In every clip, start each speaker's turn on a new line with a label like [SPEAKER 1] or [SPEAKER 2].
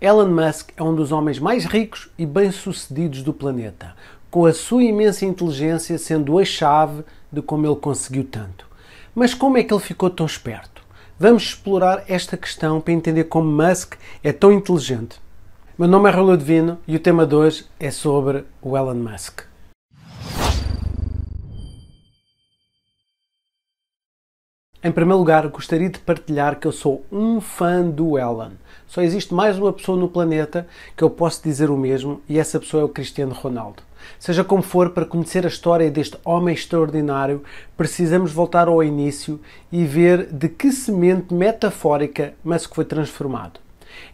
[SPEAKER 1] Elon Musk é um dos homens mais ricos e bem-sucedidos do planeta, com a sua imensa inteligência sendo a chave de como ele conseguiu tanto. Mas como é que ele ficou tão esperto? Vamos explorar esta questão para entender como Musk é tão inteligente. Meu nome é Raul Divino e o tema de hoje é sobre o Elon Musk. Em primeiro lugar, gostaria de partilhar que eu sou um fã do Ellen. Só existe mais uma pessoa no planeta que eu posso dizer o mesmo e essa pessoa é o Cristiano Ronaldo. Seja como for, para conhecer a história deste homem extraordinário, precisamos voltar ao início e ver de que semente metafórica, mas que foi transformado.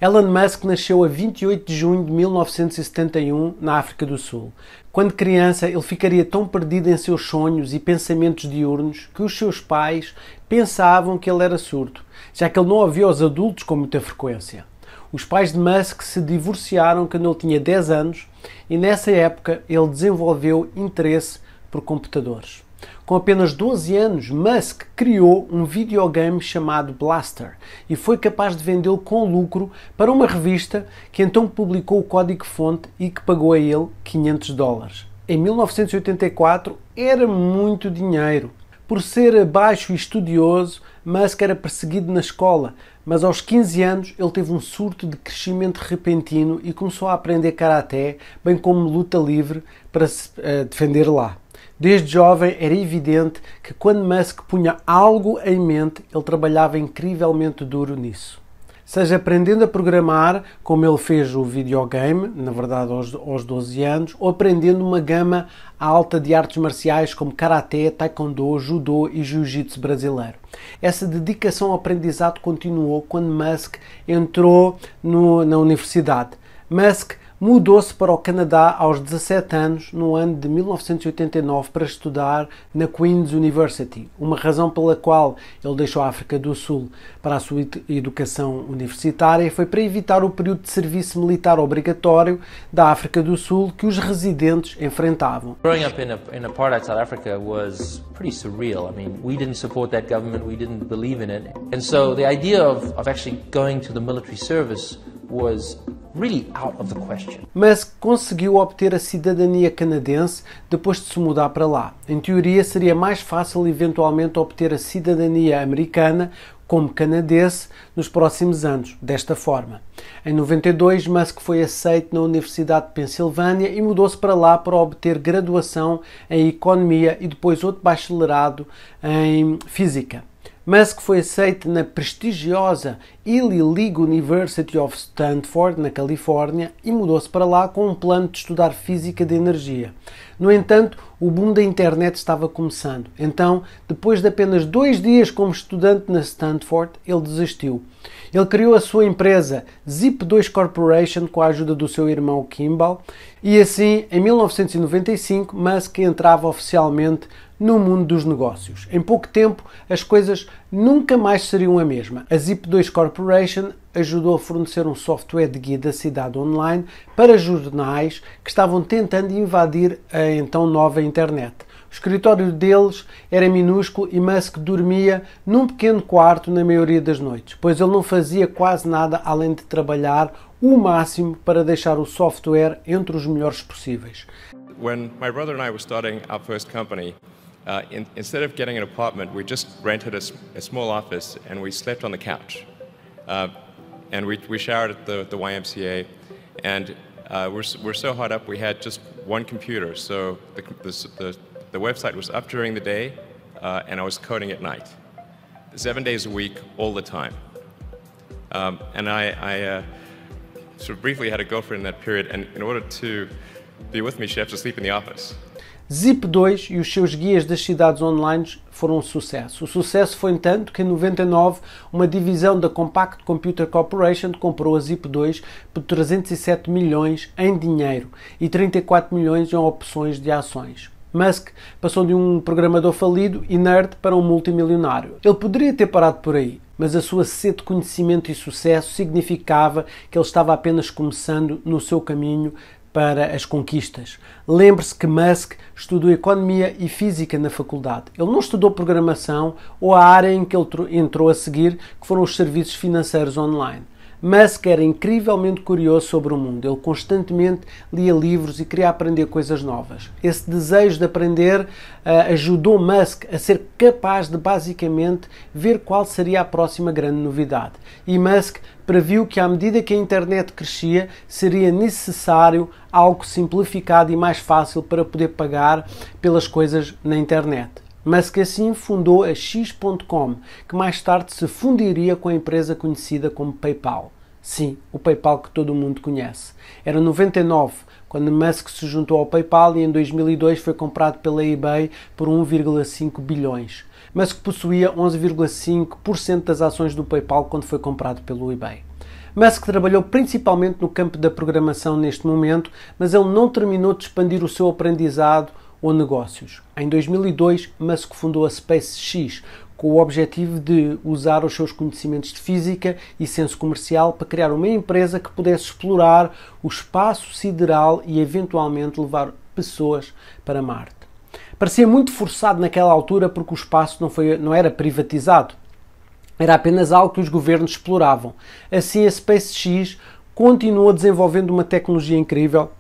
[SPEAKER 1] Elon Musk nasceu a 28 de junho de 1971 na África do Sul. Quando criança, ele ficaria tão perdido em seus sonhos e pensamentos diurnos que os seus pais pensavam que ele era surdo, já que ele não ouvia os adultos com muita frequência. Os pais de Musk se divorciaram quando ele tinha 10 anos e nessa época ele desenvolveu interesse por computadores. Com apenas 12 anos, Musk criou um videogame chamado Blaster e foi capaz de vendê-lo com lucro para uma revista que então publicou o código-fonte e que pagou a ele 500 dólares. Em 1984 era muito dinheiro. Por ser baixo e estudioso, Musk era perseguido na escola, mas aos 15 anos ele teve um surto de crescimento repentino e começou a aprender karaté, bem como luta livre, para se uh, defender lá. Desde jovem era evidente que quando Musk punha algo em mente, ele trabalhava incrivelmente duro nisso. Seja aprendendo a programar, como ele fez o videogame, na verdade aos, aos 12 anos, ou aprendendo uma gama alta de artes marciais como karaté, taekwondo, judô e jiu-jitsu brasileiro. Essa dedicação ao aprendizado continuou quando Musk entrou no, na universidade. Musk Mudou-se para o Canadá aos 17 anos, no ano de 1989, para estudar na Queen's University, uma razão pela qual ele deixou a África do Sul para a sua educação universitária foi para evitar o período de serviço militar obrigatório da África do Sul que os residentes enfrentavam. Growing up in, a, in apartheid South Africa was pretty surreal. I mean, we didn't support that government, we didn't believe in it. And so the idea of, of actually going to the military service was really out of the question. Mas conseguiu obter a cidadania canadense depois de se mudar para lá. Em teoria, seria mais fácil eventualmente obter a cidadania americana como canadense nos próximos anos, desta forma. Em 92, Musk foi aceito na Universidade de Pensilvânia e mudou-se para lá para obter graduação em Economia e depois outro bacharelado em Física. Musk foi aceito na prestigiosa Ely League University of Stanford, na Califórnia, e mudou-se para lá com um plano de estudar física de energia. No entanto, o boom da internet estava começando. Então, depois de apenas dois dias como estudante na Stanford, ele desistiu. Ele criou a sua empresa Zip2 Corporation com a ajuda do seu irmão Kimball e assim, em 1995, Musk entrava oficialmente no mundo dos negócios. Em pouco tempo, as coisas nunca mais seriam a mesma. A Zip2 Corporation Corporation ajudou a fornecer um software de guia da cidade online para jornais que estavam tentando invadir a então nova internet. O escritório deles era minúsculo e Musk dormia num pequeno quarto na maioria das noites, pois ele não fazia quase nada além de trabalhar o máximo para deixar o software entre os melhores possíveis. When my brother and I were starting our first company, uh, in, instead of getting an apartment, we just rented a, a small office and we slept on the couch. Uh, and we, we showered at the, the YMCA. And uh, we're, we're so hot up, we had just one computer. So the, the, the, the website was up during the day, uh, and I was coding at night. Seven days a week, all the time. Um, and I, I uh, sort of briefly had a girlfriend in that period, and in order to be with me, she had to sleep in the office. Zip 2 e os seus guias das cidades online foram um sucesso. O sucesso foi, entanto, que em 99 uma divisão da Compact Computer Corporation comprou a Zip 2 por 307 milhões em dinheiro e 34 milhões em opções de ações. Musk passou de um programador falido e nerd para um multimilionário. Ele poderia ter parado por aí, mas a sua sede de conhecimento e sucesso significava que ele estava apenas começando no seu caminho para as conquistas. Lembre-se que Musk estudou economia e física na faculdade. Ele não estudou programação ou a área em que ele entrou a seguir, que foram os serviços financeiros online. Musk era incrivelmente curioso sobre o mundo. Ele constantemente lia livros e queria aprender coisas novas. Esse desejo de aprender uh, ajudou Musk a ser capaz de basicamente ver qual seria a próxima grande novidade. E Musk previu que à medida que a internet crescia, seria necessário algo simplificado e mais fácil para poder pagar pelas coisas na internet. Mas que assim fundou a X.com, que mais tarde se fundiria com a empresa conhecida como PayPal. Sim, o PayPal que todo mundo conhece. Era 99 quando Musk se juntou ao PayPal e em 2002 foi comprado pela eBay por 1,5 bilhões. Musk possuía 11,5% das ações do PayPal quando foi comprado pelo eBay. Musk trabalhou principalmente no campo da programação neste momento, mas ele não terminou de expandir o seu aprendizado ou negócios. Em 2002, Musk fundou a SpaceX, com o objetivo de usar os seus conhecimentos de física e senso comercial para criar uma empresa que pudesse explorar o espaço sideral e eventualmente levar pessoas para Marte. Parecia muito forçado naquela altura porque o espaço não, foi, não era privatizado. Era apenas algo que os governos exploravam. Assim, a SpaceX continuou desenvolvendo uma tecnologia incrível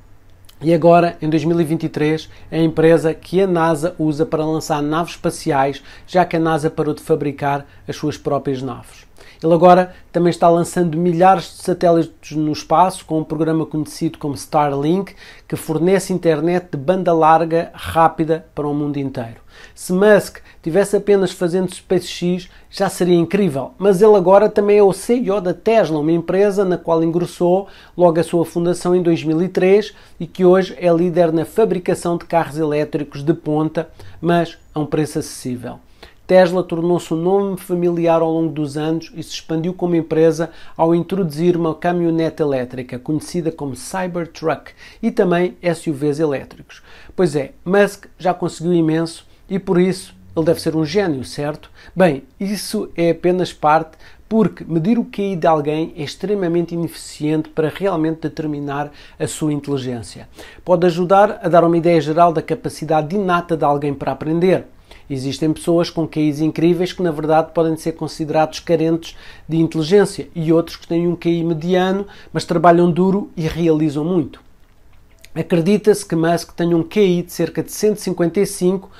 [SPEAKER 1] e agora, em 2023, é a empresa que a NASA usa para lançar naves espaciais, já que a NASA parou de fabricar as suas próprias naves. Ele agora também está lançando milhares de satélites no espaço com um programa conhecido como Starlink, que fornece internet de banda larga rápida para o mundo inteiro. Se Musk tivesse apenas fazendo SpaceX, já seria incrível, mas ele agora também é o CEO da Tesla, uma empresa na qual ingressou logo a sua fundação em 2003 e que hoje é líder na fabricação de carros elétricos de ponta, mas a um preço acessível. Tesla tornou-se um nome familiar ao longo dos anos e se expandiu como empresa ao introduzir uma caminhonete elétrica, conhecida como Cybertruck, e também SUVs elétricos. Pois é, Musk já conseguiu imenso e por isso ele deve ser um gênio, certo? Bem, isso é apenas parte, porque medir o QI de alguém é extremamente ineficiente para realmente determinar a sua inteligência. Pode ajudar a dar uma ideia geral da capacidade inata de alguém para aprender, Existem pessoas com QIs incríveis que, na verdade, podem ser considerados carentes de inteligência e outros que têm um QI mediano, mas trabalham duro e realizam muito. Acredita-se que Musk tenha um QI de cerca de 155,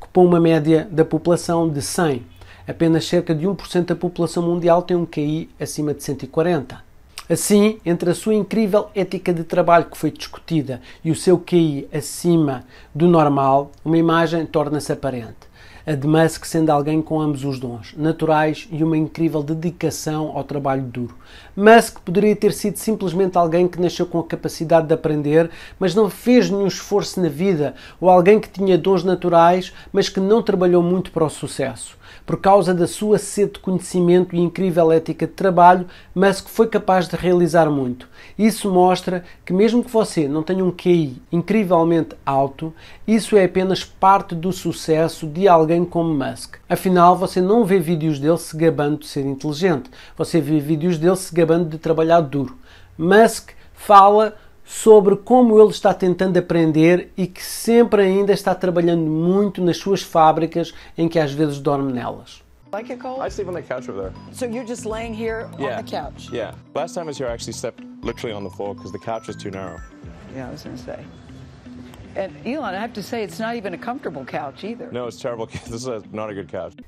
[SPEAKER 1] que põe uma média da população de 100. Apenas cerca de 1% da população mundial tem um QI acima de 140. Assim, entre a sua incrível ética de trabalho que foi discutida e o seu QI acima do normal, uma imagem torna-se aparente de Musk sendo alguém com ambos os dons, naturais e uma incrível dedicação ao trabalho duro mas que poderia ter sido simplesmente alguém que nasceu com a capacidade de aprender, mas não fez nenhum esforço na vida, ou alguém que tinha dons naturais, mas que não trabalhou muito para o sucesso. Por causa da sua sede de conhecimento e incrível ética de trabalho, mas que foi capaz de realizar muito. Isso mostra que, mesmo que você não tenha um QI incrivelmente alto, isso é apenas parte do sucesso de alguém como Musk. Afinal, você não vê vídeos dele se gabando de ser inteligente, você vê vídeos dele se gabando acabando de trabalhar duro. Musk fala sobre como ele está tentando aprender e que sempre ainda está trabalhando muito nas suas fábricas em que às vezes dorme nelas. Like it cold? I sleep on the couch over there. So you're just laying here yeah. on the couch? Yeah. Last time I was here, I actually slept literally on the floor because the couch was too narrow. Yeah, I was going to say.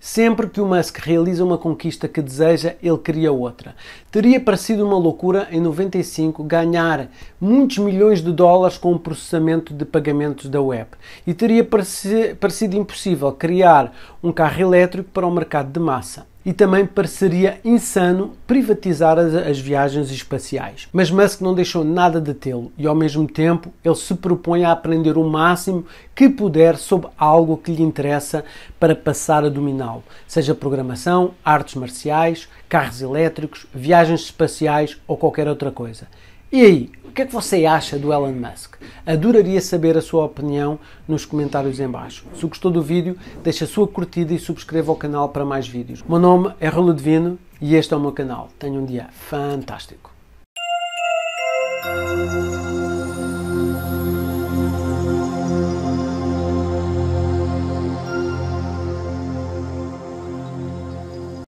[SPEAKER 1] Sempre que o Musk realiza uma conquista que deseja, ele cria outra. Teria parecido uma loucura em 95 ganhar muitos milhões de dólares com o processamento de pagamentos da web e teria parecido impossível criar um carro elétrico para o mercado de massa e também pareceria insano privatizar as, as viagens espaciais. Mas Musk não deixou nada de tê-lo e, ao mesmo tempo, ele se propõe a aprender o máximo que puder sobre algo que lhe interessa para passar a dominá-lo, seja programação, artes marciais, carros elétricos, viagens espaciais ou qualquer outra coisa. E aí, o que é que você acha do Elon Musk? Adoraria saber a sua opinião nos comentários em baixo. Se gostou do vídeo, deixe a sua curtida e subscreva o canal para mais vídeos. O meu nome é Rolo Divino e este é o meu canal. Tenha um dia fantástico.